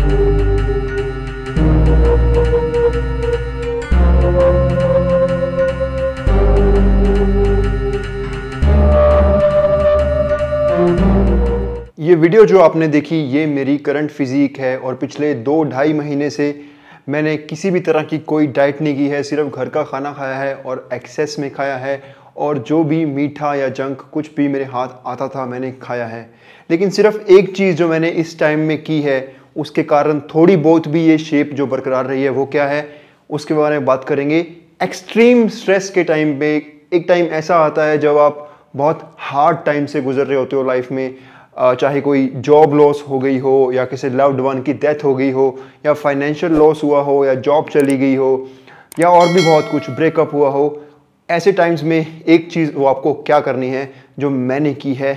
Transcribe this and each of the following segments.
ये वीडियो जो आपने देखी ये मेरी करंट फिजिक है और पिछले दो ढाई महीने से मैंने किसी भी तरह की कोई डाइट नहीं की है सिर्फ घर का खाना खाया है और एक्सेस में खाया है और जो भी मीठा या जंक कुछ भी मेरे हाथ आता था मैंने खाया है लेकिन सिर्फ एक चीज़ जो मैंने इस टाइम में की है उसके कारण थोड़ी बहुत भी ये शेप जो बरकरार रही है वो क्या है उसके बारे में बात करेंगे एक्सट्रीम स्ट्रेस के टाइम पे एक टाइम ऐसा आता है जब आप बहुत हार्ड टाइम से गुजर रहे होते हो लाइफ में चाहे कोई जॉब लॉस हो गई हो या किसी लव्ड वन की डेथ हो गई हो या फाइनेंशियल लॉस हुआ हो या जॉब चली गई हो या और भी बहुत कुछ ब्रेकअप हुआ हो ऐसे टाइम्स में एक चीज़ वो आपको क्या करनी है जो मैंने की है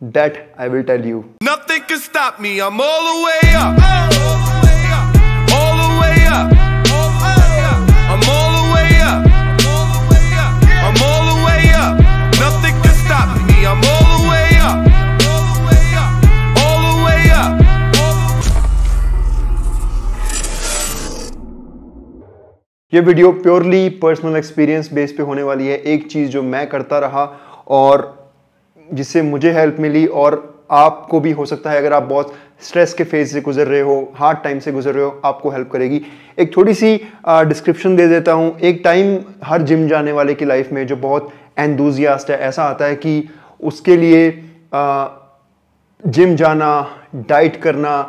That I will tell you. Nothing can stop me. I'm all the way up. ये video purely personal experience base पे होने वाली है एक चीज़ जो मैं करता रहा और जिससे मुझे हेल्प मिली और आपको भी हो सकता है अगर आप बहुत स्ट्रेस के फेज से गुजर रहे हो हार्ड टाइम से गुजर रहे हो आपको हेल्प करेगी एक थोड़ी सी डिस्क्रिप्शन दे देता हूँ एक टाइम हर जिम जाने वाले की लाइफ में जो बहुत एंदूजियास्ट है ऐसा आता है कि उसके लिए आ, जिम जाना डाइट करना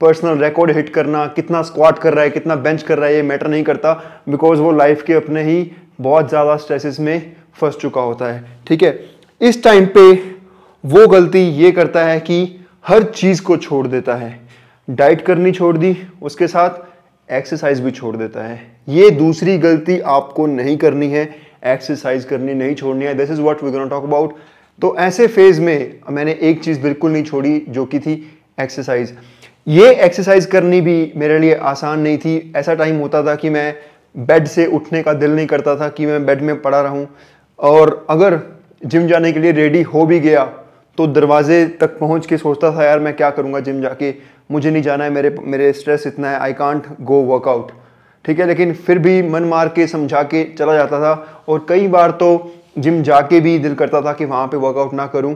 पर्सनल रिकॉर्ड हिट करना कितना स्क्वाट कर रहा है कितना बेंच कर रहा है ये मैटर नहीं करता बिकॉज वो लाइफ के अपने ही बहुत ज़्यादा स्ट्रेसेस में फंस चुका होता है ठीक है इस टाइम पे वो गलती ये करता है कि हर चीज़ को छोड़ देता है डाइट करनी छोड़ दी उसके साथ एक्सरसाइज भी छोड़ देता है ये दूसरी गलती आपको नहीं करनी है एक्सरसाइज करनी नहीं छोड़नी है this is what we gonna talk about तो ऐसे फेज में मैंने एक चीज़ बिल्कुल नहीं छोड़ी जो कि थी एक्सरसाइज ये एक्सरसाइज करनी भी मेरे लिए आसान नहीं थी ऐसा टाइम होता था कि मैं बेड से उठने का दिल नहीं करता था कि मैं बेड में पड़ा रहूं और अगर जिम जाने के लिए रेडी हो भी गया तो दरवाजे तक पहुंच के सोचता था यार मैं क्या करूँगा जिम जाके मुझे नहीं जाना है मेरे मेरे स्ट्रेस इतना है आई कांट गो वर्कआउट ठीक है लेकिन फिर भी मन मार के समझा के चला जाता था और कई बार तो जिम जाके भी दिल करता था कि वहाँ पे वर्कआउट ना करूँ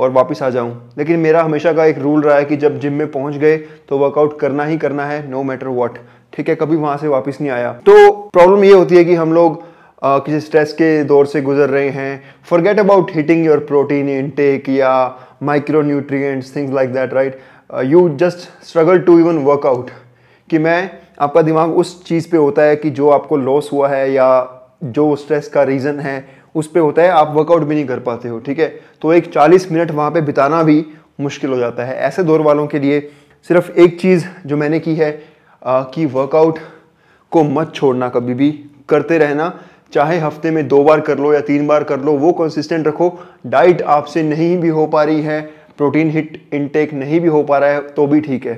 और वापस आ जाऊं लेकिन मेरा हमेशा का एक रूल रहा है कि जब जिम में पहुंच गए तो वर्कआउट करना ही करना है नो मैटर वॉट ठीक है कभी वहाँ से वापस नहीं आया तो प्रॉब्लम ये होती है कि हम लोग किसी स्ट्रेस के दौर से गुजर रहे हैं forget about hitting your protein intake या micro nutrient things like that right you just struggle to even workout कि मैं आपका दिमाग उस चीज़ पे होता है कि जो आपको लॉस हुआ है या जो स्ट्रेस का रीज़न है उस पर होता है आप वर्कआउट भी नहीं कर पाते हो ठीक है तो एक 40 मिनट वहाँ पे बिताना भी मुश्किल हो जाता है ऐसे दौर वालों के लिए सिर्फ एक चीज़ जो मैंने की है आ, कि वर्कआउट को मत छोड़ना कभी भी करते रहना चाहे हफ्ते में दो बार कर लो या तीन बार कर लो वो कंसिस्टेंट रखो डाइट आपसे नहीं भी हो पा रही है प्रोटीन हिट इनटेक नहीं भी हो पा रहा है तो भी ठीक है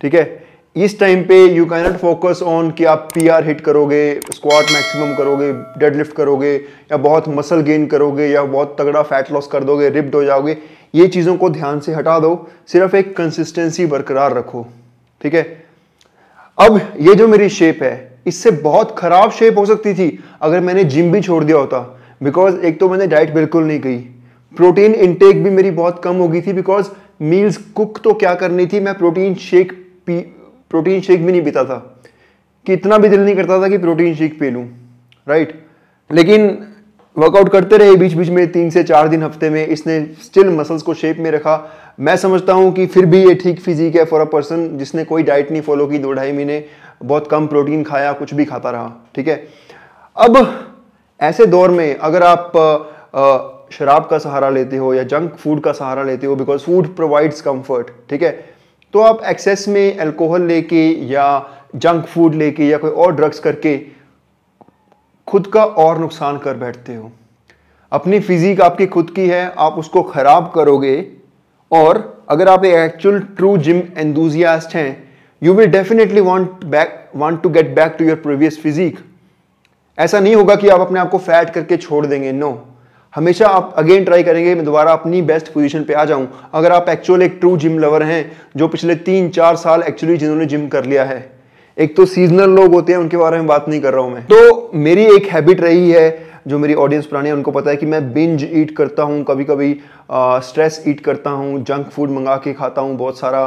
ठीक है इस टाइम पे you can not focus on कि आप पीआर हिट करोगे स्क्वाट मैक्सिमम करोगे डेडलिफ्ट करोगे या बहुत मसल गेन करोगे या बहुत तगड़ा फैट लॉस कर दोगे रिप्ड हो जाओगे ये चीज़ों को ध्यान से हटा दो सिर्फ एक कंसिस्टेंसी बरकरार रखो ठीक है अब ये जो मेरी शेप है इससे बहुत ख़राब शेप हो सकती थी अगर मैंने जिम भी छोड़ दिया होता बिकॉज एक तो मैंने डाइट बिल्कुल नहीं की प्रोटीन इनटेक भी मेरी बहुत कम हो गई थी बिकॉज मील्स कुक तो क्या करनी थी मैं प्रोटीन शेक पी प्रोटीन शेक भी नहीं पीता था कि इतना भी दिल नहीं करता था कि प्रोटीन शेक पी लूँ राइट लेकिन वर्कआउट करते रहे बीच बीच में तीन से चार दिन हफ्ते में इसने स्टिल मसल्स को शेप में रखा मैं समझता हूँ कि फिर भी ये ठीक फिजिक है फॉर अ पर्सन जिसने कोई डाइट नहीं फॉलो की दो ढाई महीने बहुत कम प्रोटीन खाया कुछ भी खाता रहा ठीक है अब ऐसे दौर में अगर आप शराब का सहारा लेते हो या जंक फूड का सहारा लेते हो बिकॉज फूड प्रोवाइड्स कम्फर्ट ठीक है तो आप एक्सेस में एल्कोहल लेके या जंक फूड लेके या कोई और ड्रग्स करके खुद का और नुकसान कर बैठते हो अपनी फिजिक आपकी खुद की है आप उसको ख़राब करोगे और अगर आप एक एक्चुअल ट्रू जिम एंदुजियास्ट हैं you will definitely want back want to get back to your previous physique ऐसा नहीं होगा कि आप अपने आप को फैट करके छोड़ देंगे नो no. हमेशा आप अगेन ट्राई करेंगे मैं दोबारा अपनी बेस्ट पोजीशन पे आ जाऊं अगर आप एक्चुअल एक ट्रू जिम लवर हैं जो पिछले तीन चार साल एक्चुअली जिन्होंने जिम कर लिया है एक तो सीजनल लोग होते हैं उनके बारे में बात नहीं कर रहा हूँ मैं तो मेरी एक हैबिट रही है जो मेरी ऑडियंस पुरानी है उनको पता है कि मैं बिंज ईट करता हूँ कभी कभी स्ट्रेस ईट करता हूँ जंक फूड मंगा के खाता हूँ बहुत सारा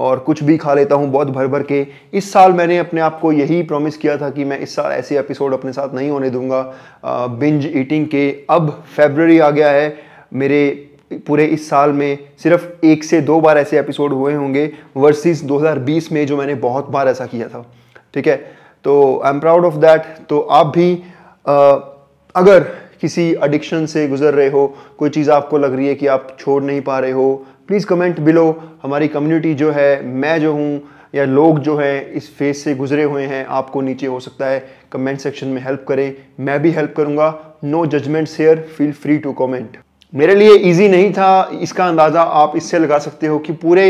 और कुछ भी खा लेता हूँ बहुत भर भर के इस साल मैंने अपने आप को यही प्रॉमिस किया था कि मैं इस साल ऐसे एपिसोड अपने साथ नहीं होने दूंगा बिंज ईटिंग के अब फेबररी आ गया है मेरे पूरे इस साल में सिर्फ एक से दो बार ऐसे एपिसोड हुए होंगे वर्सेस 2020 में जो मैंने बहुत बार ऐसा किया था ठीक है तो I am proud of that तो आप भी आ, अगर किसी एडिक्शन से गुजर रहे हो कोई चीज़ आपको लग रही है कि आप छोड़ नहीं पा रहे हो प्लीज़ कमेंट बिलो हमारी कम्युनिटी जो है मैं जो हूँ या लोग जो हैं इस फेज से गुजरे हुए हैं आपको नीचे हो सकता है कमेंट सेक्शन में हेल्प करें मैं भी हेल्प करूँगा no judgments here feel free to comment मेरे लिए इजी नहीं था इसका अंदाज़ा आप इससे लगा सकते हो कि पूरे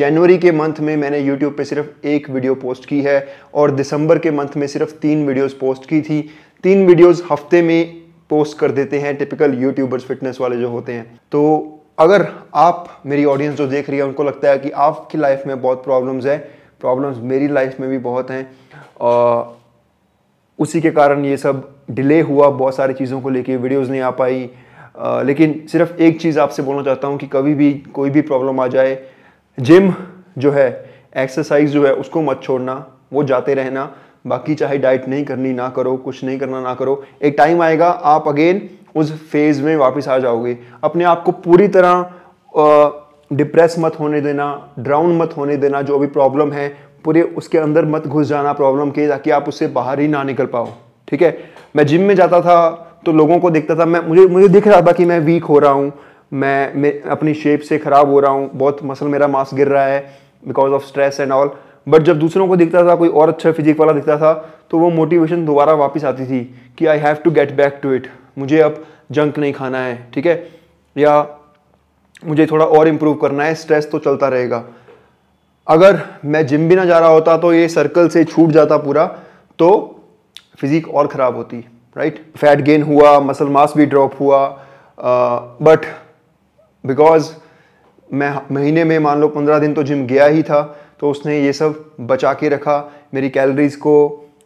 जनवरी के मंथ में मैंने यूट्यूब पे सिर्फ एक वीडियो पोस्ट की है और दिसंबर के मंथ में सिर्फ तीन वीडियोस पोस्ट की थी तीन वीडियोस हफ्ते में पोस्ट कर देते हैं टिपिकल यूट्यूबर्स फिटनेस वाले जो होते हैं तो अगर आप मेरी ऑडियंस जो देख रही है उनको लगता है कि आपकी लाइफ में बहुत प्रॉब्लम्स हैं प्रॉब्लम्स मेरी लाइफ में भी बहुत हैं उसी के कारण ये सब डिले हुआ बहुत सारी चीज़ों को लेके वीडियोज़ नहीं आ पाई लेकिन सिर्फ एक चीज़ आपसे बोलना चाहता हूँ कि कभी भी कोई भी प्रॉब्लम आ जाए जिम जो है एक्सरसाइज जो है उसको मत छोड़ना वो जाते रहना बाकी चाहे डाइट नहीं करनी ना करो कुछ नहीं करना ना करो एक टाइम आएगा आप अगेन उस फेज़ में वापस आ जाओगे अपने आप को पूरी तरह डिप्रेस मत होने देना ड्राउन मत होने देना जो भी प्रॉब्लम है पूरे उसके अंदर मत घुस जाना प्रॉब्लम के ताकि आप उससे बाहर ही ना निकल पाओ ठीक है मैं जिम में जाता था तो लोगों को देखता था मैं मुझे मुझे दिख रहा था कि मैं वीक हो रहा हूँ मैं, मैं अपनी शेप से ख़राब हो रहा हूँ बहुत मसल मेरा मास गिर रहा है because of stress and all but जब दूसरों को दिखता था कोई और अच्छा फिजिक वाला दिखता था तो वो मोटिवेशन दोबारा वापस आती थी कि I have to get back to it मुझे अब जंक नहीं खाना है ठीक है या मुझे थोड़ा और इम्प्रूव करना है स्ट्रेस तो चलता रहेगा अगर मैं जिम भी ना जा रहा होता तो ये सर्कल से छूट जाता पूरा तो फिज़िक और ख़राब होती राइट फैट गेन हुआ मसल मास भी ड्रॉप हुआ बट uh, बिकॉज मैं महीने में मान लो पंद्रह दिन तो जिम गया ही था तो उसने ये सब बचा के रखा मेरी कैलोरीज़ को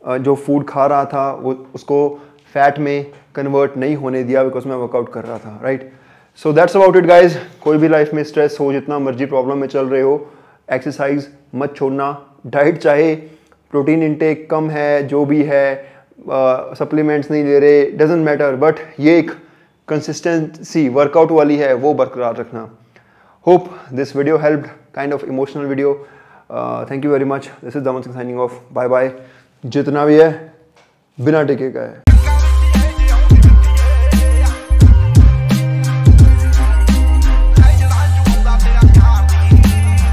uh, जो फूड खा रहा था वो उसको फैट में कन्वर्ट नहीं होने दिया बिकॉज मैं वर्कआउट कर रहा था right so that's about it guys कोई भी लाइफ में स्ट्रेस हो जितना मर्जी प्रॉब्लम में चल रहे हो एक्सरसाइज मत छोड़ना डाइट चाहे प्रोटीन इनटेक कम है जो भी है सप्लीमेंट्स नहीं ले रहे डजेंट मैटर बट ये एक कंसिस्टेंसी वर्कआउट वाली है वो बरकरार रखना hope this video help kind of emotional video thank you very much this is Daman Singh signing off bye bye जितना भी है बिना टिके का है